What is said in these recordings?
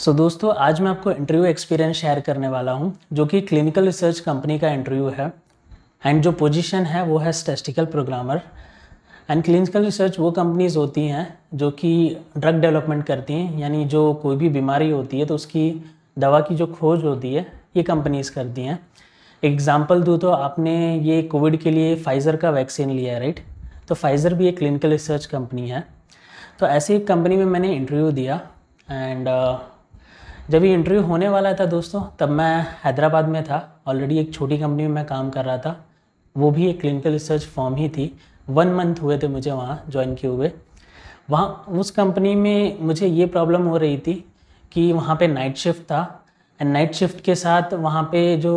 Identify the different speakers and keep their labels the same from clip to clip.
Speaker 1: सो so, दोस्तों आज मैं आपको इंटरव्यू एक्सपीरियंस शेयर करने वाला हूँ जो कि क्लिनिकल रिसर्च कंपनी का इंटरव्यू है एंड जो पोजीशन है वो है statistical programmer and clinical research वो कंपनीज होती हैं जो कि ड्रग डेवलपमेंट करती हैं यानी जो कोई भी बीमारी होती है तो उसकी दवा की जो खोज होती है ये कंपनीज़ करती हैं एग्ज़ाम्पल दूँ तो आपने ये कोविड के लिए फाइज़र का वैक्सीन लिया है राइट तो फाइज़र भी एक क्लिनिकल रिसर्च कंपनी है तो ऐसी एक कंपनी में मैंने इंटरव्यू दिया एंड जब ये इंटरव्यू होने वाला था दोस्तों तब मैं हैदराबाद में था ऑलरेडी एक छोटी कंपनी में मैं काम कर रहा था वो भी एक क्लिनिकल रिसर्च फॉर्म ही थी वन मंथ हुए थे मुझे वहाँ ज्वाइन किए हुए वहाँ उस कंपनी में मुझे ये प्रॉब्लम हो रही थी कि वहाँ पे नाइट शिफ्ट था एंड नाइट शिफ्ट के साथ वहाँ पे जो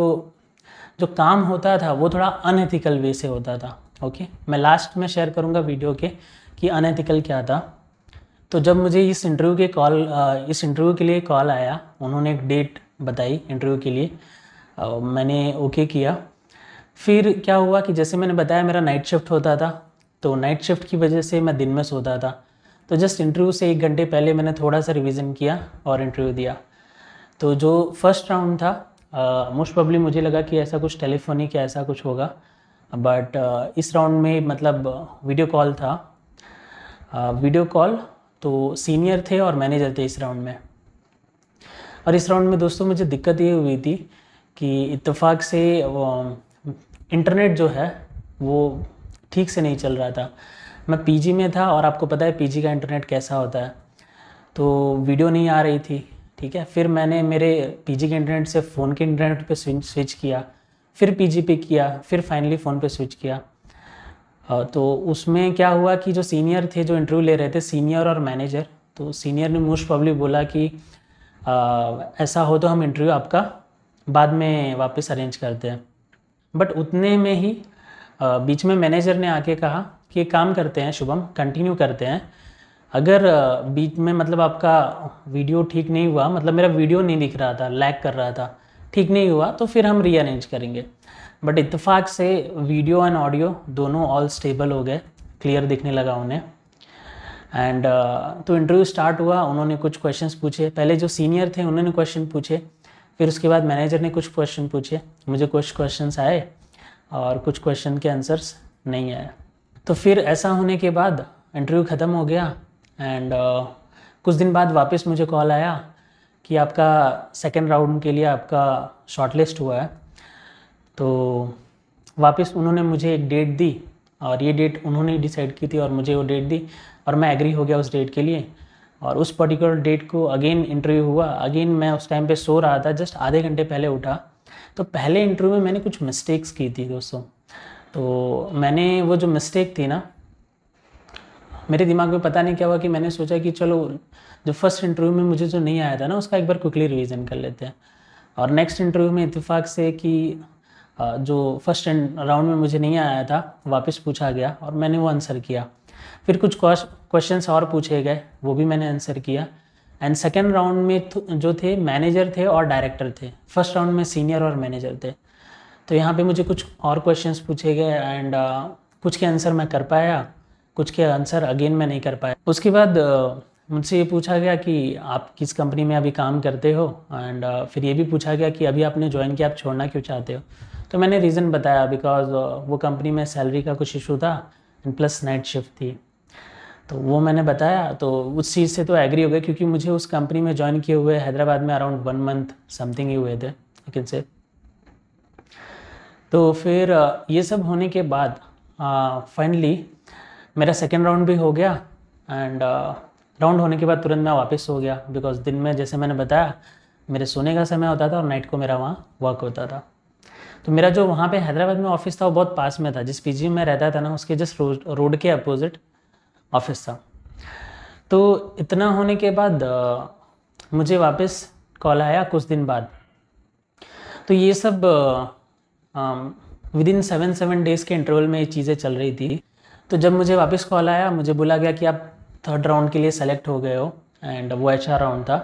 Speaker 1: जो काम होता था वो थोड़ा अनएथिकल वे से होता था ओके मैं लास्ट में शेयर करूँगा वीडियो के कि अनएथिकल क्या था तो जब मुझे इस इंटरव्यू के कॉल इस इंटरव्यू के लिए कॉल आया उन्होंने एक डेट बताई इंटरव्यू के लिए मैंने ओके किया फिर क्या हुआ कि जैसे मैंने बताया मेरा नाइट शिफ्ट होता था तो नाइट शिफ्ट की वजह से मैं दिन में सोता था तो जस्ट इंटरव्यू से एक घंटे पहले मैंने थोड़ा सा रिवीजन किया और इंटरव्यू दिया तो जो फर्स्ट राउंड था मोस्ट प्रॉब्ली मुझे लगा कि ऐसा कुछ टेलीफोनिक या ऐसा कुछ होगा बट इस राउंड में मतलब वीडियो कॉल था वीडियो कॉल तो सीनियर थे और मैनेजर थे इस राउंड में और इस राउंड में दोस्तों मुझे दिक्कत ये हुई थी कि इतफाक से इंटरनेट जो है वो ठीक से नहीं चल रहा था मैं पीजी में था और आपको पता है पीजी का इंटरनेट कैसा होता है तो वीडियो नहीं आ रही थी ठीक है फिर मैंने मेरे पीजी के इंटरनेट से फ़ोन के इंटरनेट पे स्विच स्विच किया फिर पीजी पे किया फिर फाइनली फ़ोन पे स्विच किया तो उसमें क्या हुआ कि जो सीनियर थे जो इंटरव्यू ले रहे थे सीनियर और मैनेजर तो सीनियर ने मोस्ट प्रॉब्ली बोला कि आ, ऐसा हो तो हम इंटरव्यू आपका बाद में वापस अरेंज करते हैं बट उतने में ही आ, बीच में मैनेजर ने आके कहा कि काम करते हैं शुभम कंटिन्यू करते हैं अगर बीच में मतलब आपका वीडियो ठीक नहीं हुआ मतलब मेरा वीडियो नहीं दिख रहा था लैग कर रहा था ठीक नहीं हुआ तो फिर हम रीअरेंज करेंगे बट इतफाक़ से वीडियो एंड ऑडियो दोनों ऑल स्टेबल हो गए क्लियर दिखने लगा उन्हें एंड uh, तो इंटरव्यू स्टार्ट हुआ उन्होंने कुछ क्वेश्चन पूछे पहले जो सीनियर थे उन्होंने क्वेश्चन पूछे फिर उसके बाद मैनेजर ने कुछ क्वेश्चन पूछे मुझे कुछ क्वेश्चन आए और कुछ क्वेश्चन के आंसर्स नहीं आए तो फिर ऐसा होने के बाद इंटरव्यू ख़त्म हो गया एंड uh, कुछ दिन बाद वापस मुझे कॉल आया कि आपका सेकेंड राउंड के लिए आपका शॉर्टलिस्ट हुआ है तो वापस उन्होंने मुझे एक डेट दी और ये डेट उन्होंने डिसाइड की थी और मुझे वो डेट दी और मैं एग्री हो गया उस डेट के लिए और उस पर्टिकुलर डेट को अगेन इंटरव्यू हुआ अगेन मैं उस टाइम पे सो रहा था जस्ट आधे घंटे पहले उठा तो पहले इंटरव्यू में मैंने कुछ मिस्टेक्स की थी दोस्तों तो मैंने वो जो मिस्टेक थी ना मेरे दिमाग में पता नहीं क्या हुआ कि मैंने सोचा कि चलो जो फर्स्ट इंटरव्यू में मुझे जो नहीं आया था ना उसका एक बार क्विकली रिविज़न कर लेते हैं और नेक्स्ट इंटरव्यू में इतफाक़ से कि जो फर्स्ट राउंड में मुझे नहीं आया था वापस पूछा गया और मैंने वो आंसर किया फिर कुछ क्वेश्चन और पूछे गए वो भी मैंने आंसर किया एंड सेकेंड राउंड में जो थे मैनेजर थे और डायरेक्टर थे फर्स्ट राउंड में सीनियर और मैनेजर थे तो यहाँ पे मुझे कुछ और क्वेश्चंस पूछे गए एंड uh, कुछ के आंसर मैं कर पाया कुछ के आंसर अगेन मैं नहीं कर पाया उसके बाद uh, मुझसे ये पूछा गया कि आप किस कंपनी में अभी काम करते हो एंड uh, फिर ये भी पूछा गया कि अभी आपने ज्वाइन किया आप छोड़ना क्यों चाहते हो तो मैंने रीज़न बताया बिकॉज uh, वो कंपनी में सैलरी का कुछ इशू था एंड प्लस नाइट शिफ्ट थी तो वो मैंने बताया तो उस चीज़ से तो एग्री हो गए क्योंकि मुझे उस कंपनी में ज्वाइन किए हुए हैदराबाद में अराउंड वन मंथ समथिंग ही हुए थे लेकिन से तो फिर uh, ये सब होने के बाद फाइनली uh, मेरा सेकेंड राउंड भी हो गया एंड राउंड होने के बाद तुरंत मैं वापस हो गया बिकॉज दिन में जैसे मैंने बताया मेरे सोने का समय होता था और नाइट को मेरा वहाँ वर्क होता था तो मेरा जो वहाँ पे हैदराबाद में ऑफिस था वो बहुत पास में था जिस पीजी में रहता था ना उसके जस्ट रोड रोड के अपोजिट ऑफिस था तो इतना होने के बाद आ, मुझे वापस कॉल आया कुछ दिन बाद तो ये सब within seven seven days के इंटरवल में ये चीज़ें चल रही थी तो जब मुझे वापस कॉल आया मुझे बोला गया कि आप थर्ड राउंड के लिए सेलेक्ट हो गए हो एंड वो एच राउंड था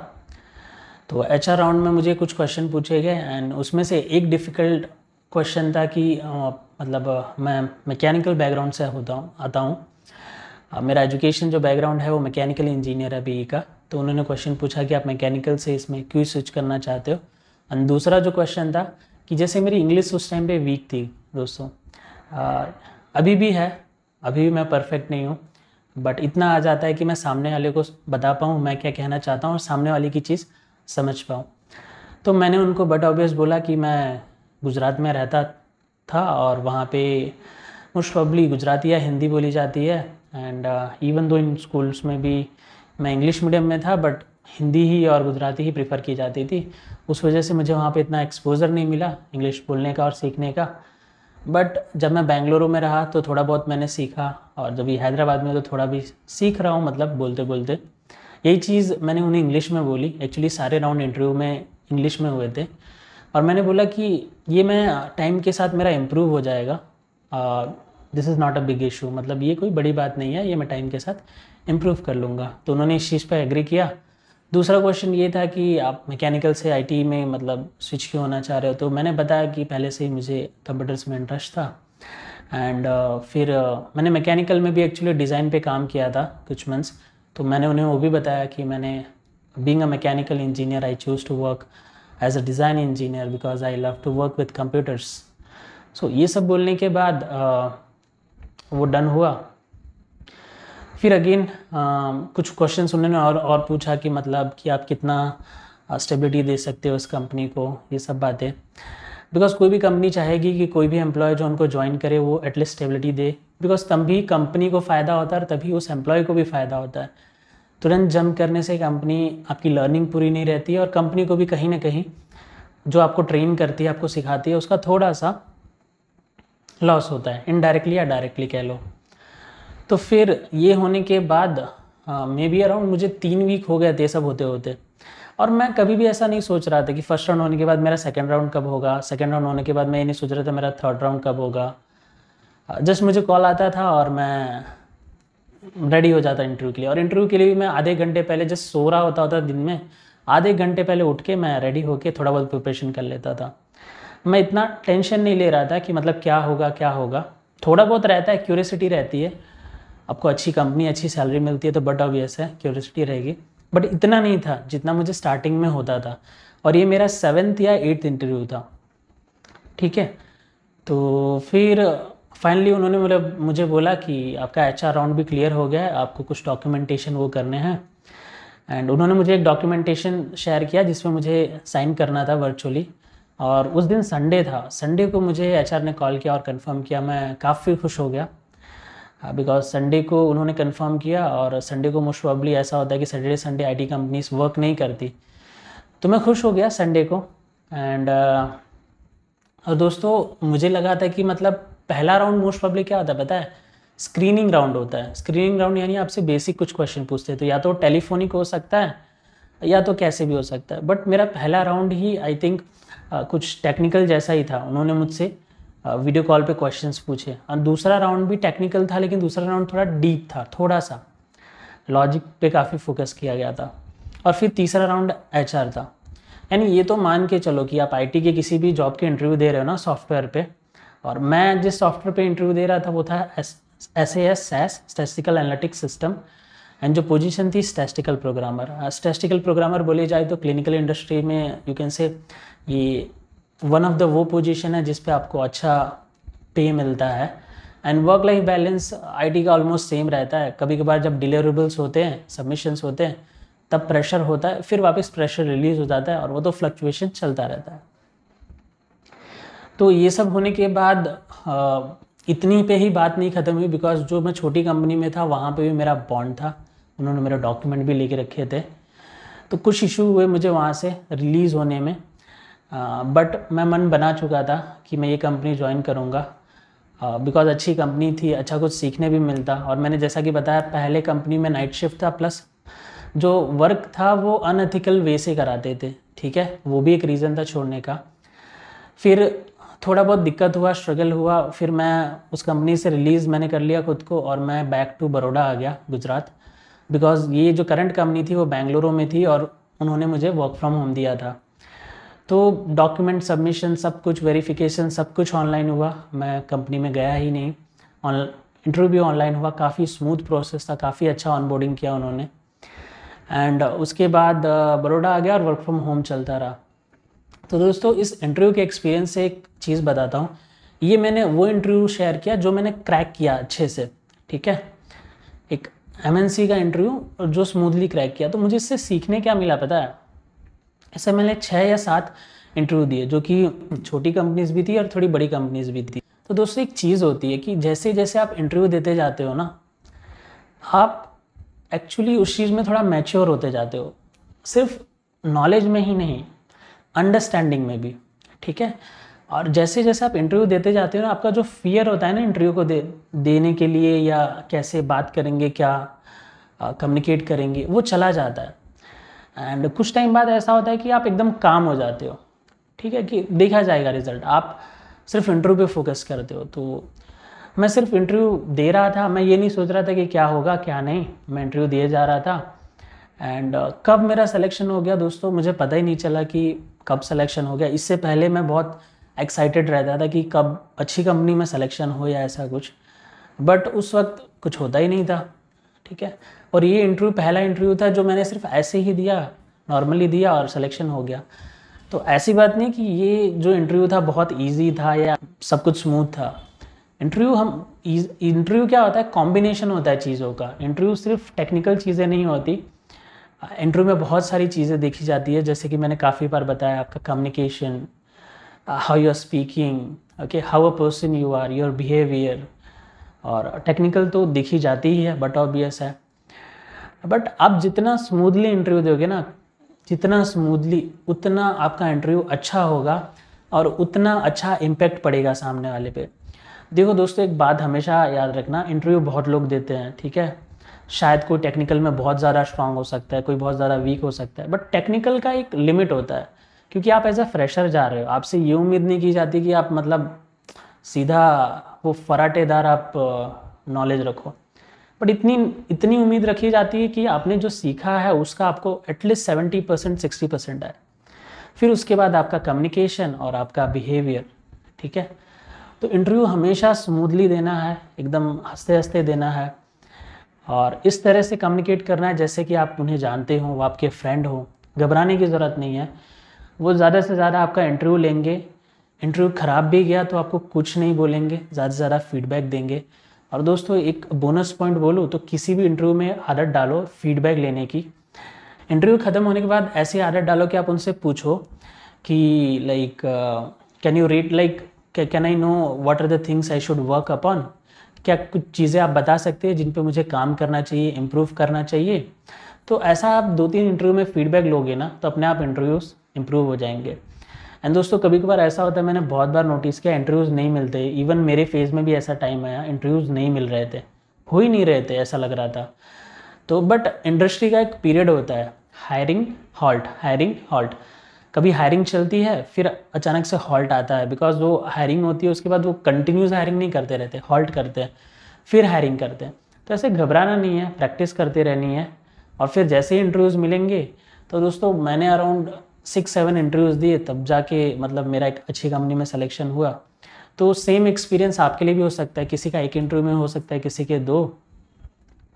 Speaker 1: तो एच राउंड में मुझे कुछ क्वेश्चन पूछे गए एंड उसमें से एक डिफ़िकल्ट क्वेश्चन था कि मतलब मैं मैकेनिकल बैकग्राउंड से होता हूँ आता हूँ मेरा एजुकेशन जो बैकग्राउंड है वो मैकेनिकल इंजीनियर है बी e का तो उन्होंने क्वेश्चन पूछा कि आप मैकेनिकल से इसमें क्यों स्विच करना चाहते हो एंड दूसरा जो क्वेश्चन था कि जैसे मेरी इंग्लिश उस टाइम पे वीक थी दोस्तों आ, अभी भी है अभी भी मैं परफेक्ट नहीं हूँ बट इतना आ जाता है कि मैं सामने वाले को बता पाऊँ मैं क्या कहना चाहता हूँ और सामने वाले की चीज़ समझ पाऊँ तो मैंने उनको बट ऑबियस बोला कि मैं गुजरात में रहता था और वहाँ पे मोस्ट पब्ली गुजराती या हिंदी बोली जाती है and even though in schools में भी मैं इंग्लिश मीडियम में था बट हिंदी ही और गुजराती ही प्रेफर की जाती थी उस वजह से मुझे वहाँ पे इतना एक्सपोज़र नहीं मिला इंग्लिश बोलने का और सीखने का बट जब मैं बेंगलुरु में रहा तो थोड़ा बहुत मैंने सीखा और जब हैदराबाद में तो थोड़ा भी सीख रहा हूँ मतलब बोलते बोलते यही चीज़ मैंने उन्हें इंग्लिश में बोली एक्चुअली सारे राउंड इंटरव्यू में इंग्लिश में हुए थे और मैंने बोला कि ये मैं टाइम के साथ मेरा इम्प्रूव हो जाएगा this is not a big issue मतलब ये कोई बड़ी बात नहीं है ये मैं टाइम के साथ इम्प्रूव कर लूँगा तो उन्होंने इस चीज़ पर एग्री किया दूसरा क्वेश्चन ये था कि आप मैकेनिकल से आईटी में मतलब स्विच क्यों होना चाह रहे हो तो मैंने बताया कि पहले से ही मुझे कंप्यूटर्स में इंटरेस्ट था एंड uh, फिर uh, मैंने मैकेनिकल में भी एक्चुअली डिज़ाइन पे काम किया था कुछ मंथ्स तो मैंने उन्हें वो भी बताया कि मैंने being a mechanical engineer I choose to work as a design engineer because I love to work with computers so ये सब बोलने के बाद uh, वो डन हुआ फिर अगेन uh, कुछ क्वेश्चन उन्होंने और और पूछा कि मतलब कि आप कितना स्टेबिलिटी दे सकते हो उस कंपनी को ये सब बातें बिकॉज कोई भी कंपनी चाहेगी कि कोई भी एम्प्लॉय जो उनको ज्वाइन करे वो एटलीस्ट स्टेबिलिटी दे बिकॉज तब भी कंपनी को फ़ायदा होता है और तभी उस एम्प्लॉय को भी फ़ायदा होता है तुरंत जंप करने से कंपनी आपकी लर्निंग पूरी नहीं रहती है और कंपनी को भी कहीं ना कहीं जो आपको ट्रेन करती है आपको सिखाती है उसका थोड़ा सा लॉस होता है इनडायरेक्टली या डायरेक्टली कह लो तो फिर ये होने के बाद मे बी अराउंड मुझे तीन वीक हो गया थे सब होते होते और मैं कभी भी ऐसा नहीं सोच रहा था कि फर्स्ट राउंड होने के बाद मेरा सेकेंड राउंड कब होगा सेकेंड राउंड होने के बाद मैं ये नहीं सोच रहा था मेरा थर्ड राउंड कब होगा जस्ट हाँ, मुझे कॉल आता था और मैं रेडी हो जाता इंटरव्यू के लिए और इंटरव्यू के लिए भी मैं आधे घंटे पहले जस्ट सो रहा होता था दिन में आधे घंटे पहले उठ के मैं रेडी होके थोड़ा बहुत प्रिपरेशन कर लेता था मैं इतना टेंशन नहीं ले रहा था कि मतलब क्या होगा क्या होगा थोड़ा बहुत रहता है क्यूरियसिटी रहती है आपको अच्छी कंपनी अच्छी सैलरी मिलती है तो बट ऑबियस है क्यूरियसिटी रहेगी बट इतना नहीं था जितना मुझे स्टार्टिंग में होता था और ये मेरा सेवन्थ या एट्थ इंटरव्यू था ठीक है तो फिर फाइनली उन्होंने मतलब मुझे बोला कि आपका एच राउंड भी क्लियर हो गया है आपको कुछ डॉक्यूमेंटेशन वो करने हैं एंड उन्होंने मुझे एक डॉक्यूमेंटेशन शेयर किया जिसमें मुझे साइन करना था वर्चुअली और उस दिन संडे था संडे को मुझे एच ने कॉल किया और कन्फर्म किया मैं काफ़ी खुश हो गया बिकॉज हाँ, संडे को उन्होंने कन्फर्म किया और संडे को मोस्ट प्रॉब्ली ऐसा होता है कि सैटरडे संडे टी कंपनीज वर्क नहीं करती तो मैं खुश हो गया संडे को एंड uh, और दोस्तों मुझे लगा था कि मतलब पहला राउंड मोस्ट पब्लिक क्या होता है पता है स्क्रीनिंग राउंड होता है स्क्रीनिंग राउंड यानी आपसे बेसिक कुछ क्वेश्चन पूछते हैं तो या तो टेलीफोनिक हो सकता है या तो कैसे भी हो सकता है बट मेरा पहला राउंड ही आई थिंक कुछ टेक्निकल जैसा ही था उन्होंने मुझसे वीडियो कॉल पे क्वेश्चंस पूछे और दूसरा राउंड भी टेक्निकल था लेकिन दूसरा राउंड थोड़ा डीप था थोड़ा सा लॉजिक पे काफ़ी फोकस किया गया था और फिर तीसरा राउंड एच था यानी ये तो मान के चलो कि आप आईटी के किसी भी जॉब के इंटरव्यू दे रहे हो ना सॉफ्टवेयर पे और मैं जिस सॉफ्टवेयर पे इंटरव्यू दे रहा था वो था S S S SAS analytics system and जो पोजीशन थी स्टेस्टिकल प्रोग्रामर स्टेटिस्टिकल प्रोग्रामर बोले जाए तो क्लिनिकल इंडस्ट्री में यू कैन से ये वन ऑफ द वो पोजीशन है जिस पे आपको अच्छा पे मिलता है and work life balance IT का ऑलमोस्ट सेम रहता है कभी कभार जब डिलीवरेबल्स होते हैं सबमिशंस होते हैं तब प्रेशर होता है फिर वापस प्रेशर रिलीज हो जाता है और वो तो फ्लक्चुएशन चलता रहता है तो ये सब होने के बाद इतनी पे ही बात नहीं ख़त्म हुई बिकॉज जो मैं छोटी कंपनी में था वहाँ पे भी मेरा बॉन्ड था उन्होंने मेरे डॉक्यूमेंट भी लेके रखे थे तो कुछ इशू हुए मुझे वहाँ से रिलीज़ होने में बट मैं मन बना चुका था कि मैं ये कंपनी ज्वाइन करूँगा बिकॉज अच्छी कंपनी थी अच्छा कुछ सीखने भी मिलता और मैंने जैसा कि बताया पहले कंपनी में नाइट शिफ्ट था प्लस जो वर्क था वो अनएथिकल वे से कराते थे ठीक है वो भी एक रीज़न था छोड़ने का फिर थोड़ा बहुत दिक्कत हुआ स्ट्रगल हुआ फिर मैं उस कंपनी से रिलीज़ मैंने कर लिया खुद को और मैं बैक टू बड़ोड़ा आ गया गुजरात बिकॉज ये जो करंट कंपनी थी वो बेंगलुरु में थी और उन्होंने मुझे वर्क फ्रॉम होम दिया था तो डॉक्यूमेंट सबमिशन सब कुछ वेरिफिकेशन सब कुछ ऑनलाइन हुआ मैं कंपनी में गया ही नहीं इंटरव्यू ऑनलाइन हुआ काफ़ी स्मूथ प्रोसेस था काफ़ी अच्छा ऑनबोर्डिंग किया उन्होंने एंड उसके बाद बड़ोड़ा uh, आ गया और वर्क फ्रॉम होम चलता रहा तो दोस्तों इस इंटरव्यू के एक्सपीरियंस से एक चीज़ बताता हूँ ये मैंने वो इंटरव्यू शेयर किया जो मैंने क्रैक किया अच्छे से ठीक है एक एम का इंटरव्यू जो स्मूथली क्रैक किया तो मुझे इससे सीखने क्या मिला पता है ऐसे मैंने छः या सात इंटरव्यू दिए जो कि छोटी कंपनीज भी थी और थोड़ी बड़ी कंपनीज भी थी तो दोस्तों एक चीज़ होती है कि जैसे जैसे आप इंटरव्यू देते जाते हो ना आप एक्चुअली उस चीज़ में थोड़ा मैच्योर होते जाते हो सिर्फ नॉलेज में ही नहीं अंडरस्टैंडिंग में भी ठीक है और जैसे जैसे आप इंटरव्यू देते जाते हो ना आपका जो फियर होता है ना इंटरव्यू को दे देने के लिए या कैसे बात करेंगे क्या कम्युनिकेट करेंगे वो चला जाता है एंड कुछ टाइम बाद ऐसा होता है कि आप एकदम काम हो जाते हो ठीक है कि देखा जाएगा रिजल्ट आप सिर्फ इंटरव्यू पे फोकस करते हो तो मैं सिर्फ इंटरव्यू दे रहा था मैं ये नहीं सोच रहा था कि क्या होगा क्या नहीं मैं इंटरव्यू दिए जा रहा था एंड uh, कब मेरा सिलेक्शन हो गया दोस्तों मुझे पता ही नहीं चला कि कब सिलेक्शन हो गया इससे पहले मैं बहुत एक्साइटेड रहता था कि कब अच्छी कंपनी में सिलेक्शन हो या ऐसा कुछ बट उस वक्त कुछ होता ही नहीं था ठीक है और ये इंटरव्यू पहला इंटरव्यू था जो मैंने सिर्फ ऐसे ही दिया नॉर्मली दिया और सिलेक्शन हो गया तो ऐसी बात नहीं कि ये जो इंटरव्यू था बहुत ईजी था या सब कुछ स्मूथ था इंटरव्यू हम इंटरव्यू क्या होता है कॉम्बिनेशन होता है चीज़ों का इंटरव्यू सिर्फ टेक्निकल चीज़ें नहीं होती इंटरव्यू में बहुत सारी चीज़ें देखी जाती है जैसे कि मैंने काफ़ी बार बताया आपका communication how you are speaking okay how a person you are your behaviour और टेक्निकल तो देखी जाती ही है बट ऑबियस है बट आप जितना स्मूदली इंटरव्यू दोगे ना जितना स्मूदली उतना आपका इंटरव्यू अच्छा होगा और उतना अच्छा इम्पैक्ट पड़ेगा सामने वाले पे देखो दोस्तों एक बात हमेशा याद रखना इंटरव्यू बहुत लोग देते हैं ठीक है शायद कोई टेक्निकल में बहुत ज़्यादा स्ट्रांग हो सकता है कोई बहुत ज़्यादा वीक हो सकता है बट टेक्निकल का एक लिमिट होता है क्योंकि आप एज अ फ्रेशर जा रहे हो आपसे ये उम्मीद नहीं की जाती कि आप मतलब सीधा वो फराटेदार आप नॉलेज रखो बट इतनी इतनी उम्मीद रखी जाती है कि आपने जो सीखा है उसका आपको at least seventy percent sixty percent आए फिर उसके बाद आपका कम्युनिकेशन और आपका बिहेवियर ठीक है तो इंटरव्यू हमेशा स्मूथली देना है एकदम हंसते हंसते देना है और इस तरह से कम्युनिकेट करना है जैसे कि आप उन्हें जानते हो वो आपके फ्रेंड हो घबराने की ज़रूरत नहीं है वो ज़्यादा से ज़्यादा आपका इंटरव्यू लेंगे इंटरव्यू ख़राब भी गया तो आपको कुछ नहीं बोलेंगे ज़्यादा से ज़्यादा फीडबैक देंगे और दोस्तों एक बोनस पॉइंट बोलूँ तो किसी भी इंटरव्यू में आदत डालो फीडबैक लेने की इंटरव्यू ख़त्म होने के बाद ऐसी आदत डालो कि आप उनसे पूछो कि like can you read like can I know what are the things I should work upon क्या कुछ चीज़ें आप बता सकते हैं जिन पे मुझे काम करना चाहिए इम्प्रूव करना चाहिए तो ऐसा आप दो तीन इंटरव्यू में फीडबैक लोगे ना तो अपने आप इंटरव्यूज़ इम्प्रूव हो जाएंगे एंड दोस्तों कभी कभार ऐसा होता है मैंने बहुत बार नोटिस किया इंटरव्यूज़ नहीं मिलते इवन मेरे फेज़ में भी ऐसा टाइम आया इंटरव्यूज़ नहीं मिल रहे थे हो ही नहीं रहे थे ऐसा लग रहा था तो बट इंडस्ट्री का एक पीरियड होता है हायरिंग हॉल्ट हायरिंग हॉल्ट कभी हायरिंग चलती है फिर अचानक से हॉल्ट आता है बिकॉज वो हायरिंग होती है उसके बाद वो कंटिन्यूस हायरिंग नहीं करते रहते हॉल्ट करते हैं फिर हायरिंग करते हैं तो ऐसे घबराना नहीं है प्रैक्टिस करते रहनी है और फिर जैसे ही इंटरव्यूज़ मिलेंगे तो दोस्तों मैंने अराउंड सिक्स सेवन इंटरव्यूज़ दिए तब जाके मतलब मेरा एक अच्छी कंपनी में सिलेक्शन हुआ तो सेम एक्सपीरियंस आपके लिए भी हो सकता है किसी का एक इंटरव्यू में हो सकता है किसी के दो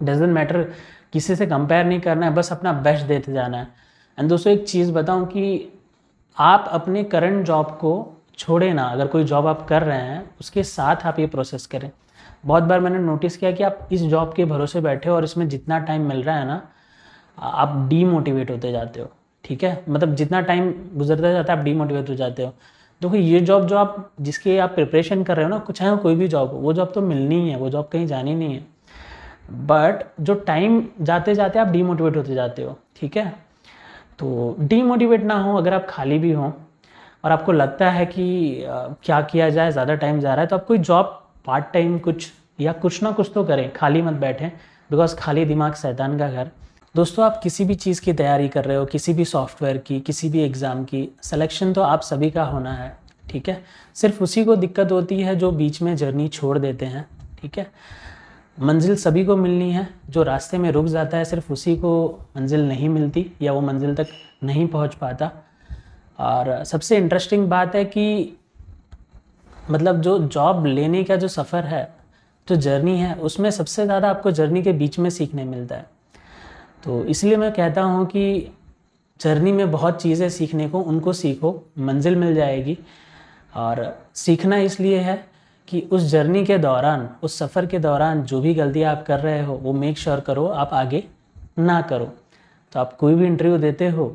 Speaker 1: डजेंट मैटर किसी से कंपेयर नहीं करना है बस अपना बेस्ट देते जाना है एंड दोस्तों एक चीज़ बताऊँ कि आप अपने करंट जॉब को छोड़े ना अगर कोई जॉब आप कर रहे हैं उसके साथ आप ये प्रोसेस करें बहुत बार मैंने नोटिस किया कि आप इस जॉब के भरोसे बैठे हो और इसमें जितना टाइम मिल रहा है ना आप डीमोटिवेट होते जाते हो ठीक है मतलब जितना टाइम गुजरता जाता है आप डीमोटिवेट हो जाते हो देखो ये जॉब जो आप जिसके आप प्रिपरेशन कर रहे हो ना कुछ है कोई भी जॉब वो जॉब तो मिलनी ही है वो जॉब कहीं जानी नहीं है बट जो टाइम जाते जाते आप डीमोटिवेट होते जाते हो ठीक है तो डीमोटिवेट ना हो अगर आप खाली भी हों और आपको लगता है कि क्या किया जाए ज़्यादा टाइम जा रहा है तो आप कोई जॉब पार्ट टाइम कुछ या कुछ ना कुछ तो करें खाली मत बैठें बिकॉज खाली दिमाग सैतान का घर दोस्तों आप किसी भी चीज़ की तैयारी कर रहे हो किसी भी सॉफ्टवेयर की किसी भी एग्ज़ाम की सिलेक्शन तो आप सभी का होना है ठीक है सिर्फ उसी को दिक्कत होती है जो बीच में जर्नी छोड़ देते हैं ठीक है मंजिल सभी को मिलनी है जो रास्ते में रुक जाता है सिर्फ उसी को मंजिल नहीं मिलती या वो मंजिल तक नहीं पहुंच पाता और सबसे इंटरेस्टिंग बात है कि मतलब जो जॉब लेने का जो सफ़र है जो जर्नी है उसमें सबसे ज़्यादा आपको जर्नी के बीच में सीखने मिलता है तो इसलिए मैं कहता हूँ कि जर्नी में बहुत चीज़ें सीखने को उनको सीखो मंजिल मिल जाएगी और सीखना इसलिए है कि उस जर्नी के दौरान उस सफ़र के दौरान जो भी गलतियाँ आप कर रहे हो वो मेक श्योर sure करो आप आगे ना करो तो आप कोई भी इंटरव्यू देते हो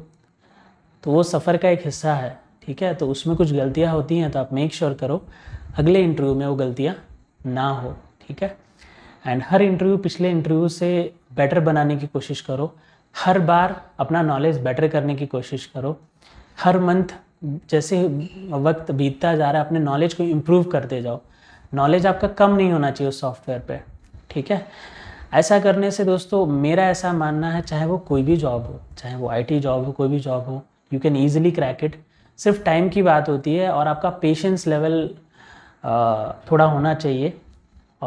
Speaker 1: तो वो सफ़र का एक हिस्सा है ठीक है तो उसमें कुछ गलतियाँ होती हैं तो आप मेक श्योर sure करो अगले इंटरव्यू में वो गलतियाँ ना हो ठीक है एंड हर इंटरव्यू पिछले इंटरव्यू से बेटर बनाने की कोशिश करो हर बार अपना नॉलेज बेटर करने की कोशिश करो हर मंथ जैसे वक्त बीतता जा रहा है अपने नॉलेज को इम्प्रूव करते जाओ नॉलेज आपका कम नहीं होना चाहिए उस सॉफ्टवेयर पे ठीक है ऐसा करने से दोस्तों मेरा ऐसा मानना है चाहे वो कोई भी जॉब हो चाहे वो आईटी जॉब हो कोई भी जॉब हो you can easily crack it सिर्फ टाइम की बात होती है और आपका पेशेंस लेवल थोड़ा होना चाहिए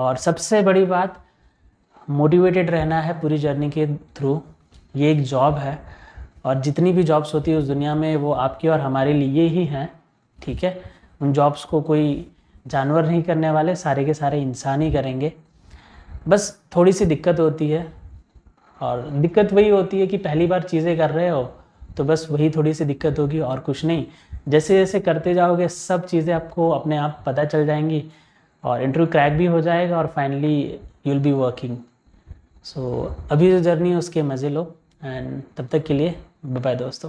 Speaker 1: और सबसे बड़ी बात मोटिवेटेड रहना है पूरी जर्नी के थ्रू ये एक जॉब है और जितनी भी जॉब्स होती है उस दुनिया में वो आपकी और हमारे लिए ही हैं ठीक है उन जॉब्स को कोई जानवर नहीं करने वाले सारे के सारे इंसान ही करेंगे बस थोड़ी सी दिक्कत होती है और दिक्कत वही होती है कि पहली बार चीज़ें कर रहे हो तो बस वही थोड़ी सी दिक्कत होगी और कुछ नहीं जैसे जैसे करते जाओगे सब चीज़ें आपको अपने आप पता चल जाएंगी और इंटरव्यू क्रैक भी हो जाएगा और finally you will be working so अभी जो जर्नी है उसके मज़े लो एंड तब तक के लिए बाय दोस्तों